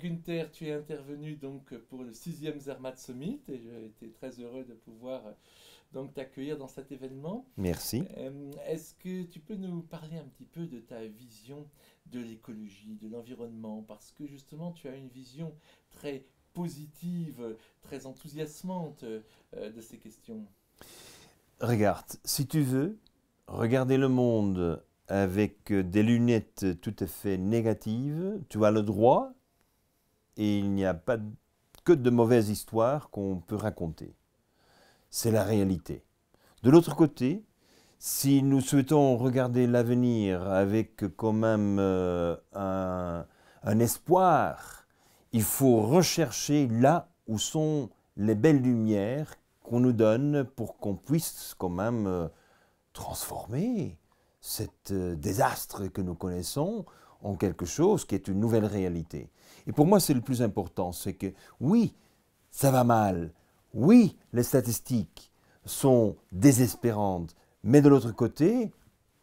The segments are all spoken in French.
Gunther, tu es intervenu donc pour le sixième e Zermatt Summit et j'ai été très heureux de pouvoir euh, donc t'accueillir dans cet événement. Merci. Euh, est-ce que tu peux nous parler un petit peu de ta vision de l'écologie, de l'environnement Parce que justement, tu as une vision très positive, très enthousiasmante euh, de ces questions. Regarde, si tu veux, regarder le monde avec des lunettes tout à fait négatives, tu as le droit, et il n'y a pas que de mauvaises histoires qu'on peut raconter. C'est la réalité. De l'autre côté, si nous souhaitons regarder l'avenir avec quand même euh, un, espoir, il faut rechercher là où sont les belles lumières qu'on nous donne pour qu'on puisse quand même euh, transformer cet euh, désastre que nous connaissons en quelque chose qui est une nouvelle réalité. Et pour moi, c'est le plus important, c'est que oui, ça va mal, oui, les statistiques sont désespérantes, mais de l'autre côté,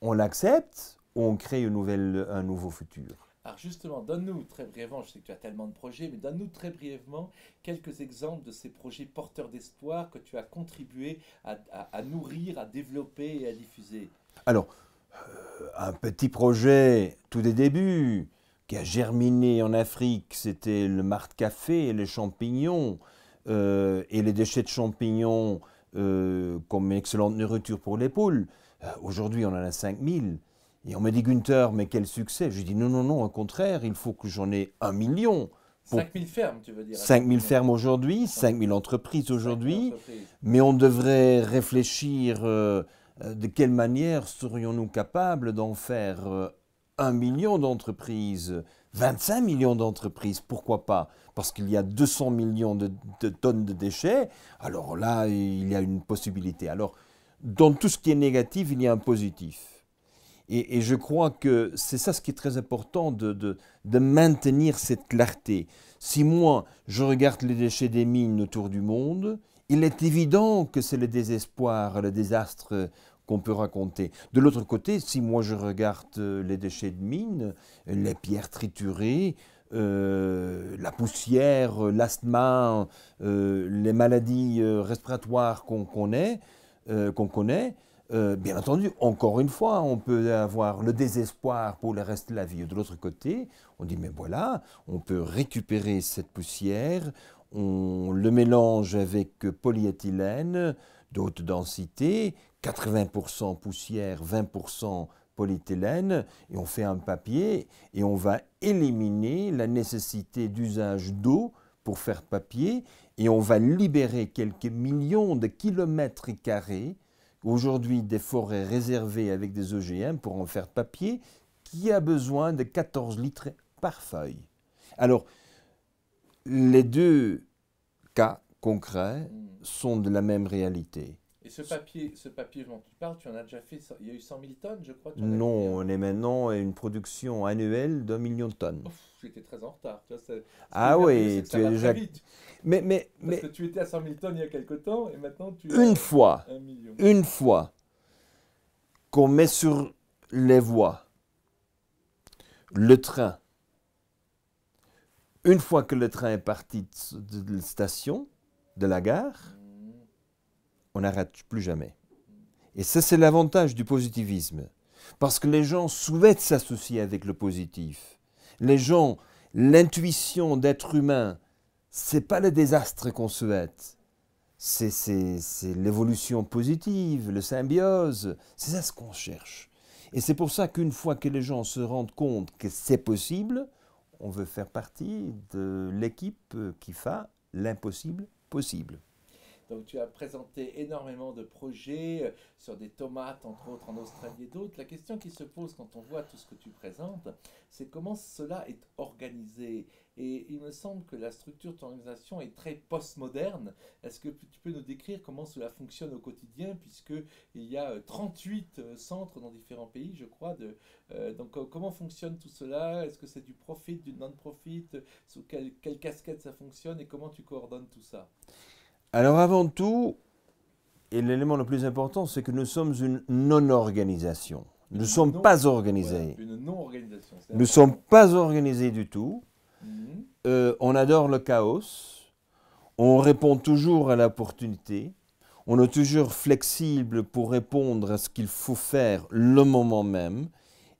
on l'accepte on crée une nouvelle, un nouveau futur. Alors justement, donne-nous très brièvement, je sais que tu as tellement de projets, mais donne-nous très brièvement quelques exemples de ces projets porteurs d'espoir que tu as contribué à, nourrir, à développer et à diffuser. Alors, euh, un petit projet tout des débuts, qui a germiné en Afrique, c'était le marte café et les champignons, euh, et les déchets de champignons euh, comme excellente nourriture pour les poules. Euh, aujourd'hui, on en a 5000. Et on me dit, Gunther, mais quel succès Je dis, non, non, non, au contraire, il faut que j'en ai un million. 5 5000 fermes, tu veux dire 5000 fermes aujourd'hui, 5000 entreprises aujourd'hui, mais on devrait réfléchir de quelle manière serions-nous capables d'en faire 1 million d'entreprises, 25 millions d'entreprises, pourquoi pas Parce qu'il y a 200 millions de, tonnes de déchets, alors là, il y a une possibilité. Alors, dans tout ce qui est négatif, il y a un positif. Et, je crois que c'est ça ce qui est très important, de, maintenir cette clarté. Si moi, je regarde les déchets des mines autour du monde, il est évident que c'est le désespoir, le désastre qu'on peut raconter. De l'autre côté, si moi je regarde euh, les déchets de mine, les pierres triturées, euh, la poussière, euh, l'asthme, les maladies respiratoires qu'on connaît, qu'on connaît bien entendu, encore une fois, on peut avoir le désespoir pour le reste de la vie. De l'autre côté, on dit, mais voilà, on peut récupérer cette poussière, on le mélange avec polyéthylène, d'haute densité, 80% poussière, 20% polyéthylène, et on fait un papier, et on va éliminer la nécessité d'usage d'eau pour faire papier, et on va libérer quelques millions de kilomètres carrés, aujourd'hui des forêts réservées avec des OGM pour en faire papier, qui a besoin de 14 litres par feuille. Alors, les deux cas concrets sont de la même réalité. Et ce papier, ce papier dont tu parles, tu en as déjà fait, il y a eu 100 000 tonnes, je crois Non, hein. on est maintenant à une production annuelle d'un million de tonnes. J'étais très en retard. ah oui, tu es déjà... Mais, mais, Parce que tu étais à 100 000 tonnes il y a quelque temps, et maintenant tu... Une fois, un une fois qu'on met sur les voies le train, une fois que le train est parti de la station, de la gare, on n'arrête plus jamais. Et ça, c'est l'avantage du positivisme. Parce que les gens souhaitent s'associer avec le positif. Les gens, l'intuition d'être humain, c'est pas le désastre qu'on souhaite. C'est, l'évolution positive, le symbiose. C'est ça ce qu'on cherche. Et c'est pour ça qu'une fois que les gens se rendent compte que c'est possible, on veut faire partie de l'équipe qui fait l'impossible possible tu as présenté énormément de projets euh, sur des tomates, entre autres en Australie et d'autres. La question qui se pose quand on voit tout ce que tu présentes, c'est comment cela est organisé. Et il me semble que la structure de ton organisation est très postmoderne. Est-ce que tu peux nous décrire comment cela fonctionne au quotidien, puisqu'il y a 38 euh, euh, centres dans différents pays, je crois. De, donc comment fonctionne tout cela Est-ce que c'est du profit, du non-profit Sous quelle, quelle casquette ça fonctionne et comment tu coordonnes tout ça alors avant tout, et l'élément le plus important, c'est que nous sommes une non-organisation. Nous ne sommes pas organisés. nous ne sommes pas organisés du tout. Mhm. Euh, on adore le chaos. On répond toujours à l'opportunité. On est toujours flexible pour répondre à ce qu'il faut faire le moment même.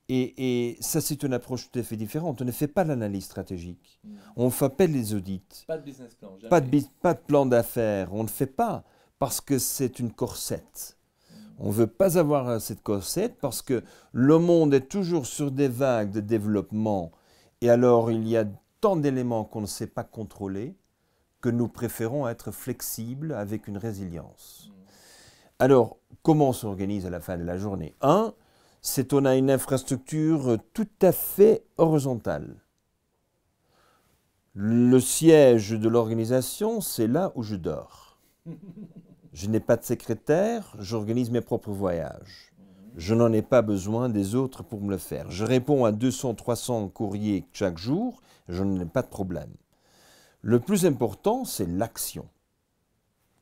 Et, ça, c'est une approche tout à fait différente. On ne fait pas l'analyse stratégique. Mm. On fait pas les audits. Pas de business plan. Pas de, plan d'affaires. On ne fait pas parce que c'est une corsette. Mm. On ne veut pas avoir euh, cette corsette parce que le monde est toujours sur des vagues de développement. Et alors, il y a tant d'éléments qu'on ne sait pas contrôler que nous préférons être flexibles avec une résilience. Mm. Alors, comment on s'organise à la fin de la journée c'est qu'on a une infrastructure tout à fait horizontale. Le siège de l'organisation, c'est là où je dors. Je n'ai pas de secrétaire, j'organise mes propres voyages. Je n'en ai pas besoin des autres pour me le faire. Je réponds à 200, 300 courriers chaque jour, je n'ai pas de problème. Le plus important, c'est l'action.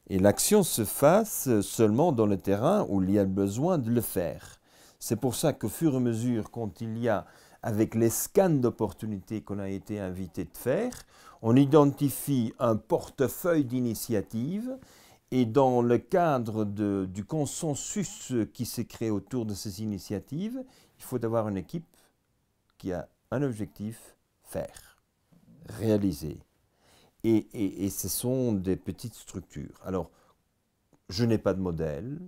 Et l'action se fasse seulement dans le terrain où il y a besoin de le faire. C'est pour ça que, fur et à mesure, quand il y a, avec les scans d'opportunités qu'on a été invité de faire, on identifie un portefeuille d'initiatives et dans le cadre du consensus qui s'est créé autour de ces initiatives, il faut avoir une équipe qui a un objectif, faire, réaliser. et ce sont des petites structures. Alors, je n'ai pas de modèle,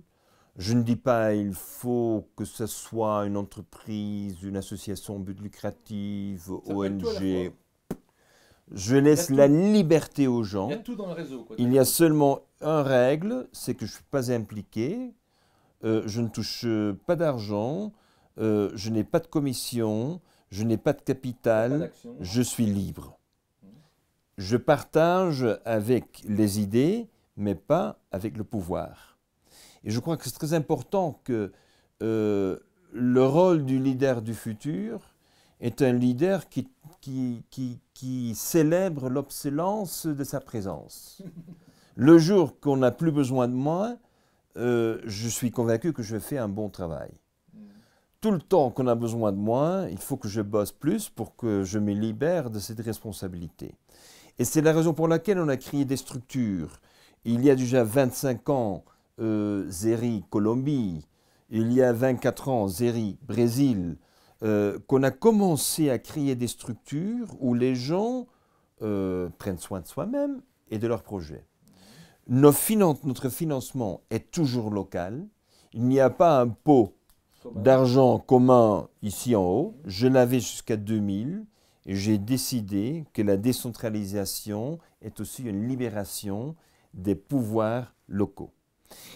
je ne dis pas il faut que ce soit une entreprise, une association but lucratif, ONG. Je laisse la liberté aux gens. Il y a seulement une règle, c'est que je ne suis pas impliqué, euh, je ne touche pas d'argent, euh, je n'ai pas de commission, je n'ai pas de capital, je suis libre. Je partage avec les idées, mais pas avec le pouvoir. Et je crois que c'est très important que euh, le rôle du leader du futur est un leader qui, qui, célèbre l'obsolescence de sa présence. Le jour qu'on n'a plus besoin de moi, euh, je suis convaincu que je fais un bon travail. Tout le temps qu'on a besoin de moi, il faut que je bosse plus pour que je me libère de cette responsabilité. Et c'est la raison pour laquelle on a créé des structures. Il y a déjà 25 ans, euh, Zéry, Colombie, il y a 24 ans Zeri Brésil, euh, qu'on a commencé à créer des structures où les gens euh, prennent soin de soi-même et de leurs projets. notre financement est toujours local. Il n'y a pas un pot d'argent commun ici en haut. Je l'avais jusqu'à 2000 et j'ai décidé que la décentralisation est aussi une libération des pouvoirs locaux.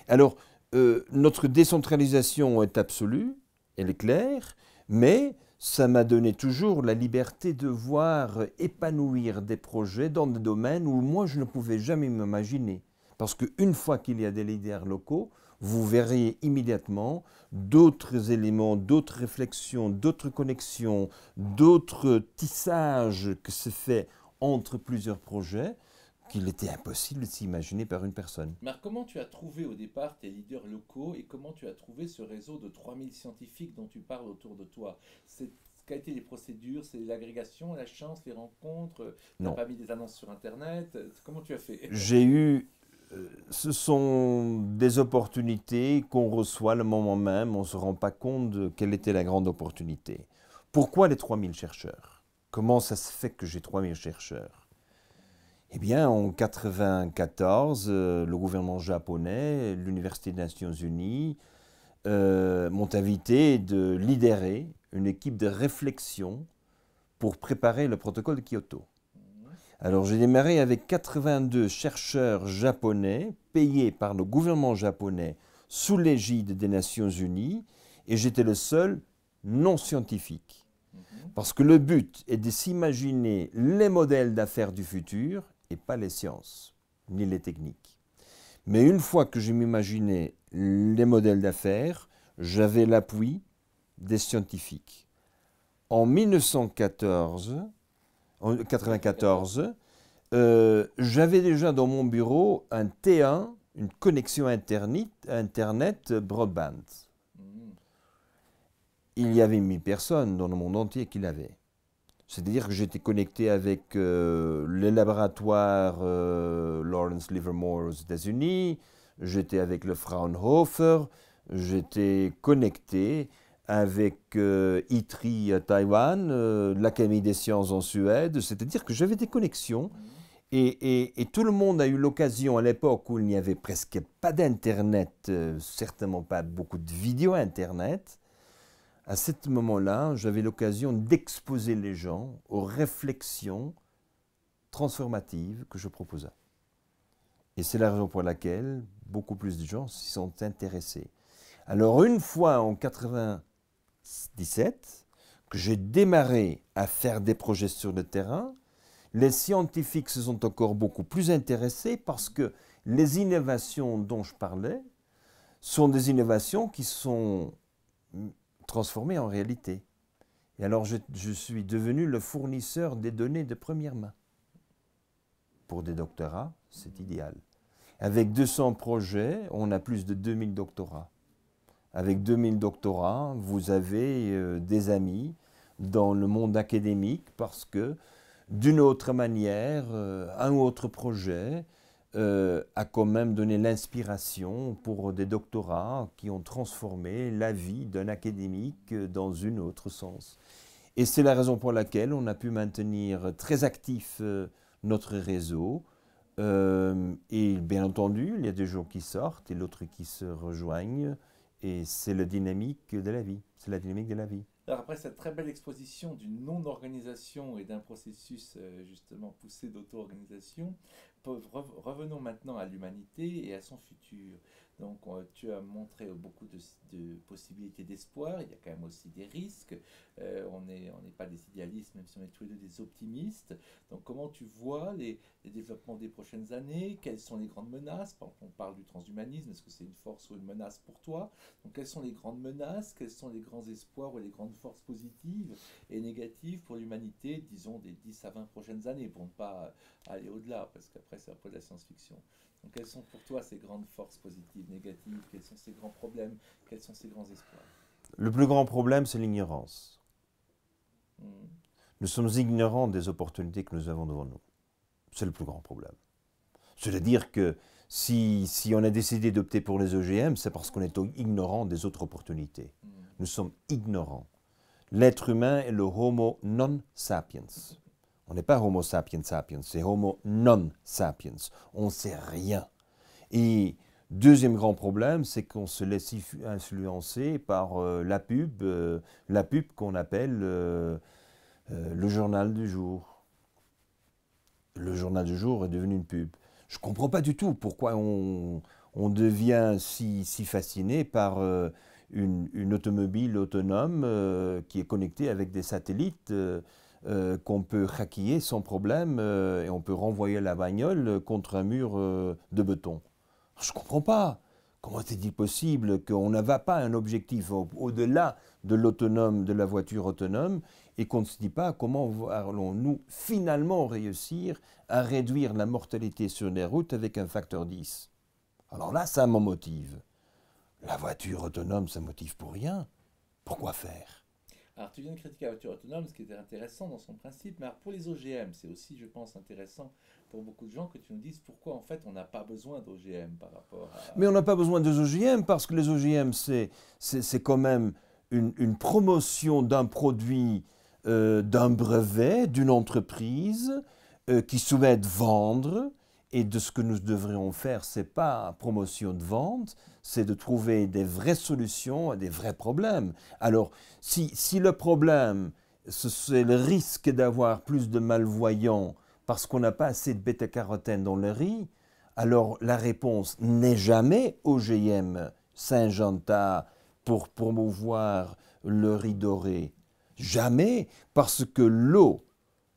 Alors, euh, notre décentralisation est absolue, elle est claire, mais ça m'a donné toujours la liberté de voir épanouir des projets dans des domaines où moi je ne pouvais jamais m'imaginer. Parce qu'une fois qu'il y a des leaders locaux, vous verrez immédiatement d'autres éléments, d'autres réflexions, d'autres connexions, d'autres tissages que se fait entre plusieurs projets qu'il était impossible de s'imaginer par une personne. Marc, comment tu as trouvé au départ tes leaders locaux et comment tu as trouvé ce réseau de 3000 scientifiques dont tu parles autour de toi quelles étaient les procédures C'est l'agrégation, la chance, les rencontres euh, Tu n'as pas mis des annonces sur Internet euh, Comment tu as fait J'ai eu... Euh, ce sont des opportunités qu'on reçoit le moment même, on ne se rend pas compte de quelle était la grande opportunité. Pourquoi les 3000 chercheurs Comment ça se fait que j'ai 3000 chercheurs eh bien, en 1994, euh, le gouvernement japonais, l'Université des Nations Unies euh, m'ont invité de liderer une équipe de réflexion pour préparer le protocole de Kyoto. Alors j'ai démarré avec 82 chercheurs japonais payés par le gouvernement japonais sous l'égide des Nations Unies et j'étais le seul non scientifique. Mhm. Parce que le but est de s'imaginer les modèles d'affaires du futur et pas les sciences, ni les techniques. Mais une fois que je m'imaginais les modèles d'affaires, j'avais l'appui des scientifiques. En 1994, euh, j'avais déjà dans mon bureau un T1, une connexion Internet, Internet broadband. Mmh. Il y avait 1000 personnes dans le monde entier qui l'avaient. C'est-à-dire que j'étais connecté avec euh, le laboratoire euh, Lawrence Livermore aux États-Unis, j'étais avec le Fraunhofer, j'étais connecté avec ITRI euh, à Taïwan, l'Académie des sciences en Suède, c'est-à-dire que j'avais des connexions. Et, et, tout le monde a eu l'occasion, à l'époque où il n'y avait presque pas d'Internet, certainement pas beaucoup de vidéos Internet, à ce moment-là, j'avais l'occasion d'exposer les gens aux réflexions transformatives que je proposais. Et c'est la raison pour laquelle beaucoup plus de gens s'y sont intéressés. Alors une fois en 1997, que j'ai démarré à faire des projets sur le terrain, les scientifiques se sont encore beaucoup plus intéressés parce que les innovations dont je parlais sont des innovations qui sont transformé en réalité. Et alors je, suis devenu le fournisseur des données de première main. Pour des doctorats, c'est idéal. Avec 200 projets, on a plus de 2000 doctorats. Avec 2000 doctorats, vous avez euh, des amis dans le monde académique parce que d'une autre manière, euh, un autre projet euh, a quand même donné l'inspiration pour des doctorats qui ont transformé la vie d'un académique dans une autre sens. Et c'est la raison pour laquelle on a pu maintenir très actif euh, notre réseau. Euh, et bien entendu, il y a des gens qui sortent et d'autres qui se rejoignent. Et c'est la dynamique de la vie. C'est la dynamique de la vie. après cette très belle exposition d'une non-organisation et d'un processus justement poussé d'auto-organisation, Revenons maintenant à l'humanité et à son futur. Donc euh, tu as montré beaucoup de, possibilités d'espoir, il y a quand même aussi des risques, euh, on n'est pas des idéalistes même si on est tous les deux des optimistes. Donc comment tu vois les, développements des prochaines années Quelles sont les grandes menaces On parle du transhumanisme, est-ce que c'est une force ou une menace pour toi Donc quelles sont les grandes menaces Quels sont les grands espoirs ou les grandes forces positives et négatives pour l'humanité, disons des 10 à 20 prochaines années pour ne pas euh, aller au-delà parce qu'après c'est un peu de la science-fiction quelles sont pour toi ces grandes forces positives, négatives Quels sont ces grands problèmes Quels sont ces grands espoirs Le plus grand problème, c'est l'ignorance. Hmm. Nous sommes ignorants des opportunités que nous avons devant nous. C'est le plus grand problème. C'est-à-dire que si, si, on a décidé d'opter pour les OGM, e c'est parce qu'on est ignorant des autres opportunités. Hmm. Nous sommes ignorants. L'être humain est le Homo non sapiens. On n'est pas Homo sapiens sapiens, c'est Homo non sapiens. On ne sait rien. Et deuxième grand problème, c'est qu'on se laisse influencer par euh, la pub, euh, la pub qu'on appelle euh, le journal du jour. Le journal du jour est devenu une pub. Je ne comprends pas du tout pourquoi on, devient si, fasciné par une, automobile autonome qui est connectée avec des satellites. Euh, qu'on peut raquiller sans problème euh, et on peut renvoyer la bagnole contre un mur euh, de béton. Je ne comprends pas. Comment cest il possible qu'on va pas un objectif au-delà de l'autonome, de la voiture autonome, et qu'on ne se dit pas comment allons-nous finalement réussir à réduire la mortalité sur les routes avec un facteur 10 Alors là, ça me motive. La voiture autonome, ça motive pour rien. Pourquoi faire alors, tu viens de critiquer la voiture autonome, ce qui était intéressant dans son principe, mais pour les OGM, c'est aussi, je pense, intéressant pour beaucoup de gens que tu nous dises pourquoi, en fait, on n'a pas besoin d'OGM par rapport à... Mais on n'a pas besoin des OGM parce que les OGM, c'est, quand même une, promotion d'un produit, euh, d'un brevet, d'une entreprise euh, qui souhaite vendre et de ce que nous devrions faire, ce n'est pas promotion de vente, c'est de trouver des vraies solutions à des vrais problèmes. Alors, si, le problème, c'est le risque d'avoir plus de malvoyants parce qu'on n'a pas assez de bêta-carotène dans le riz, alors la réponse n'est jamais OGM saint janta pour promouvoir le riz doré. Jamais, parce que l'eau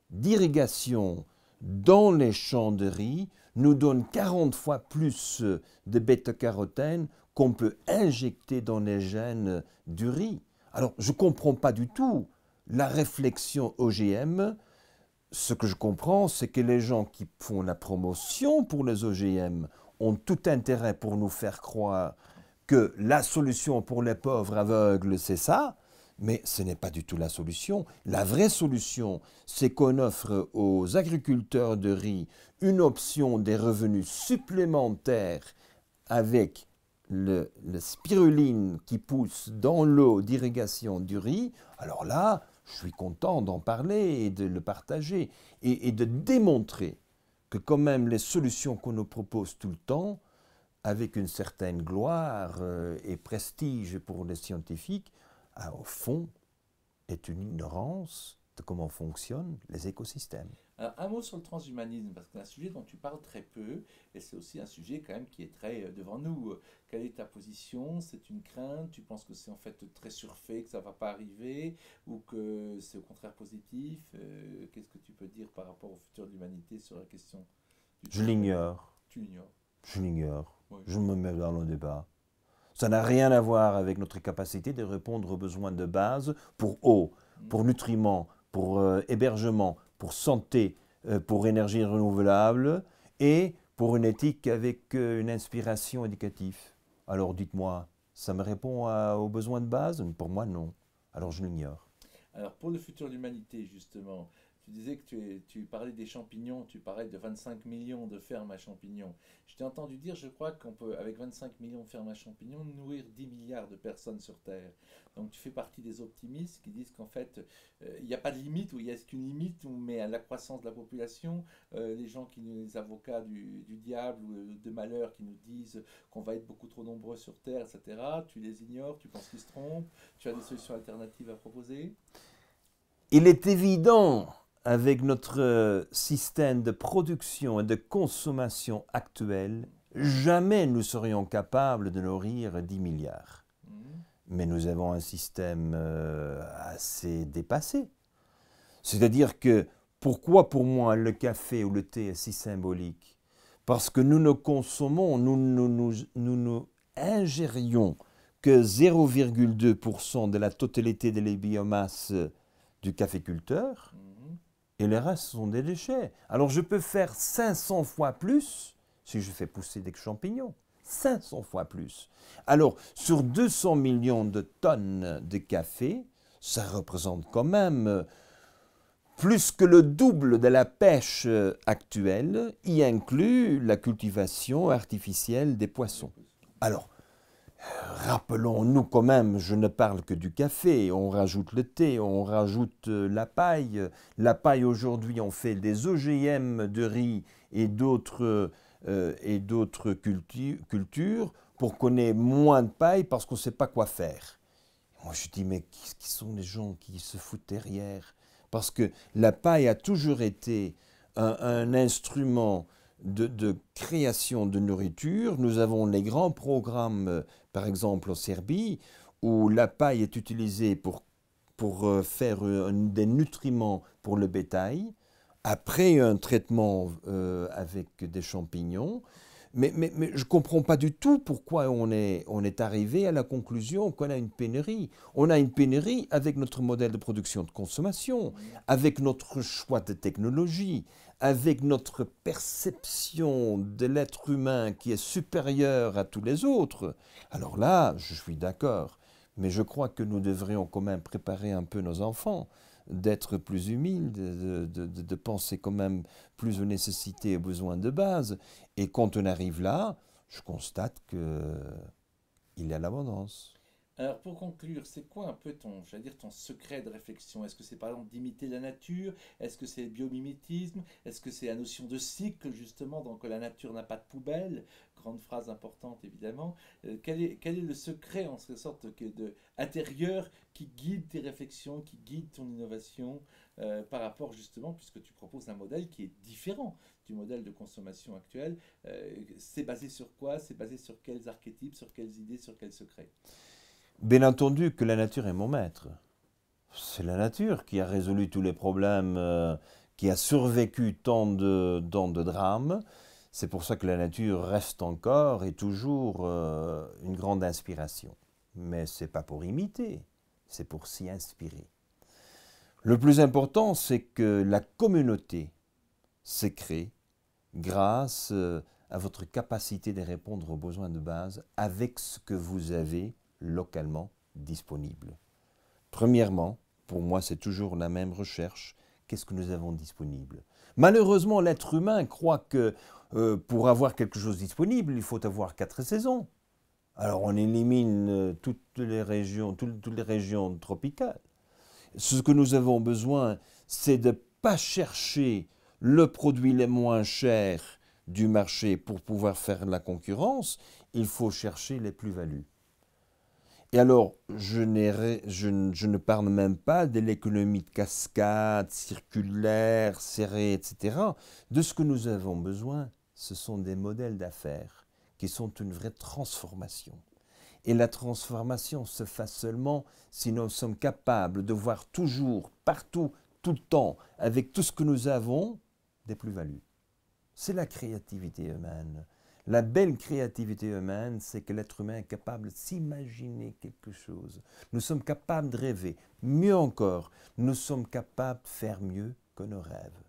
d'irrigation dans les champs de riz nous donne 40 fois plus euh, de bêta-carotène qu'on peut injecter dans les gènes euh, du riz. Alors, je ne comprends pas du tout la réflexion OGM. Ce que je comprends, c'est que les gens qui font la promotion pour les OGM ont tout intérêt pour nous faire croire que la solution pour les pauvres aveugles, c'est ça, mais ce n'est pas du tout la solution. La vraie solution, c'est qu'on offre aux agriculteurs de riz une option des revenus supplémentaires avec le, spiruline qui pousse dans l'eau d'irrigation du riz. Alors là, je suis content d'en parler et de le partager et de démontrer que quand même les solutions qu'on nous propose tout le temps, avec une certaine gloire euh, et prestige pour les scientifiques, ah, au fond, est une ignorance de comment fonctionnent les écosystèmes. un mot sur le transhumanisme, parce que c'est un sujet dont tu parles très peu, et c'est aussi un sujet quand même qui est très euh, devant nous. Quelle est ta position C'est une crainte Tu penses que c'est en fait très surfait, que ça ne va pas arriver, ou que c'est au contraire positif euh, Qu'est-ce que tu peux dire par rapport au futur de l'humanité sur la question du Je l'ignore. Tu l'ignores. Je l'ignore. Je me mets dans le débat. Ça n'a rien à voir avec notre capacité de répondre aux besoins de base pour eau, pour nutriments, pour euh, hébergement, pour santé, euh, pour énergie renouvelable et pour une éthique avec euh, une inspiration éducative. Alors dites-moi, ça me répond aux besoins de base Pour moi, non. Alors je l'ignore. Alors pour le futur de l'humanité, justement, tu disais que tu, tu parlais des champignons, tu parlais de 25 millions de fermes à champignons. Je t'ai entendu dire, je crois qu'on peut, avec 25 millions de fermes à champignons, nourrir 10 milliards de personnes sur Terre. Donc tu fais partie des optimistes qui disent qu'en fait, euh, il n'y a pas de limite, ou il n'y a qu'une limite, on mais à la croissance de la population, euh, les gens qui, les avocats du, du diable ou euh, de malheur qui nous disent qu'on va être beaucoup trop nombreux sur Terre, etc., tu les ignores, tu penses qu'ils se trompent, tu as des solutions alternatives à proposer il est évident avec notre euh, système de production et de consommation actuel, jamais nous serions capables de nourrir 10 milliards. Mm. Mais nous avons un système euh, assez dépassé. C'est-à-dire que pourquoi pour moi le café ou le thé est si symbolique Parce que nous ne consommons, nous nous, nous, ingérions que 0,2% de la totalité de des biomasse du caféculteur. Mm et les restes sont des déchets. Alors je peux faire 500 fois plus si je fais pousser des champignons. 500 fois plus. Alors sur 200 millions de tonnes de café, ça représente quand même plus que le double de la pêche actuelle, y inclut la cultivation artificielle des poissons. Alors, Rappelons-nous quand même, je ne parle que du café, on rajoute le thé, on rajoute euh, la paille. La paille aujourd'hui, on fait des OGM de riz et d'autres euh, et d'autres cultures pour qu'on ait moins de paille parce qu'on ne sait pas quoi faire. Moi je dis, mais qui, qui sont les gens qui se foutent derrière Parce que la paille a toujours été un instrument de, création de nourriture. Nous avons les grands programmes, euh, par exemple en Serbie, où la paille est utilisée pour, euh, faire euh, des nutriments pour le bétail, après un traitement avec des champignons. Mais, je ne comprends pas du tout pourquoi on est, on est arrivé à la conclusion qu'on a une pénurie. On a une pénurie avec notre modèle de production de consommation, avec notre choix de technologie, avec notre perception de l'être humain qui est supérieur à tous les autres, alors là, je suis d'accord. Mais je crois que nous devrions quand même préparer un peu nos enfants d'être plus humiles, de, de, penser quand même plus aux nécessités et aux besoins de base. Et quand on arrive là, je constate qu'il y a l'abondance. Alors pour conclure, c'est quoi un peu ton, dire, ton secret de réflexion Est-ce que c'est par exemple d'imiter la nature Est-ce que c'est le biomimétisme Est-ce que c'est la notion de cycle justement, donc que la nature n'a pas de poubelle Grande phrase importante évidemment. Euh, quel, est, le secret en quelque sorte de, de, intérieur qui guide tes réflexions, qui guide ton innovation euh, par rapport justement, puisque tu proposes un modèle qui est différent du modèle de consommation actuel. Euh, c'est basé sur quoi C'est basé sur quels archétypes, sur quelles idées, sur quels secrets Bien entendu que la nature est mon maître. C'est la nature qui a résolu tous les problèmes, euh, qui a survécu tant de, de drames. C'est pour ça que la nature reste encore et toujours euh, une grande inspiration. Mais ce n'est pas pour imiter, c'est pour s'y inspirer. Le plus important, c'est que la communauté s'est créée grâce euh, à votre capacité de répondre aux besoins de base avec ce que vous avez localement disponibles. Premièrement, pour moi c'est toujours la même recherche, qu'est-ce que nous avons disponible Malheureusement, l'être humain croit que euh, pour avoir quelque chose disponible, il faut avoir quatre saisons. Alors on élimine euh, toutes les régions, toutes, les régions tropicales. Ce que nous avons besoin, c'est de ne pas chercher le produit le moins cher du marché pour pouvoir faire la concurrence, il faut chercher les plus-values. Et alors, je, ne parle même pas de l'économie de cascade, circulaire, serrée, etc. De ce que nous avons besoin, ce sont des modèles d'affaires qui sont une vraie transformation. Et la transformation se fait seulement si nous sommes capables de voir toujours, partout, tout le temps, avec tout ce que nous avons, des plus-values. C'est la créativité humaine. La belle créativité humaine, c'est que l'être humain est capable de s'imaginer quelque chose. Nous sommes capables de rêver. Mieux encore, nous sommes capables de faire mieux que nos rêves.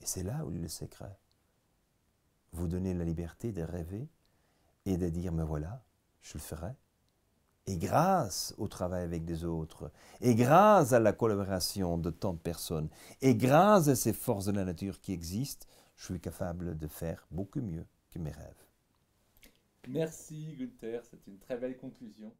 Et c'est là où il le secret. Vous donnez la liberté de rêver et de dire, mais voilà, je le ferai. Et grâce au travail avec des autres, et grâce à la collaboration de tant de personnes, et grâce à ces forces de la nature qui existent, je suis capable de faire beaucoup mieux mes rêves. Merci Gunther, c'est une très belle conclusion.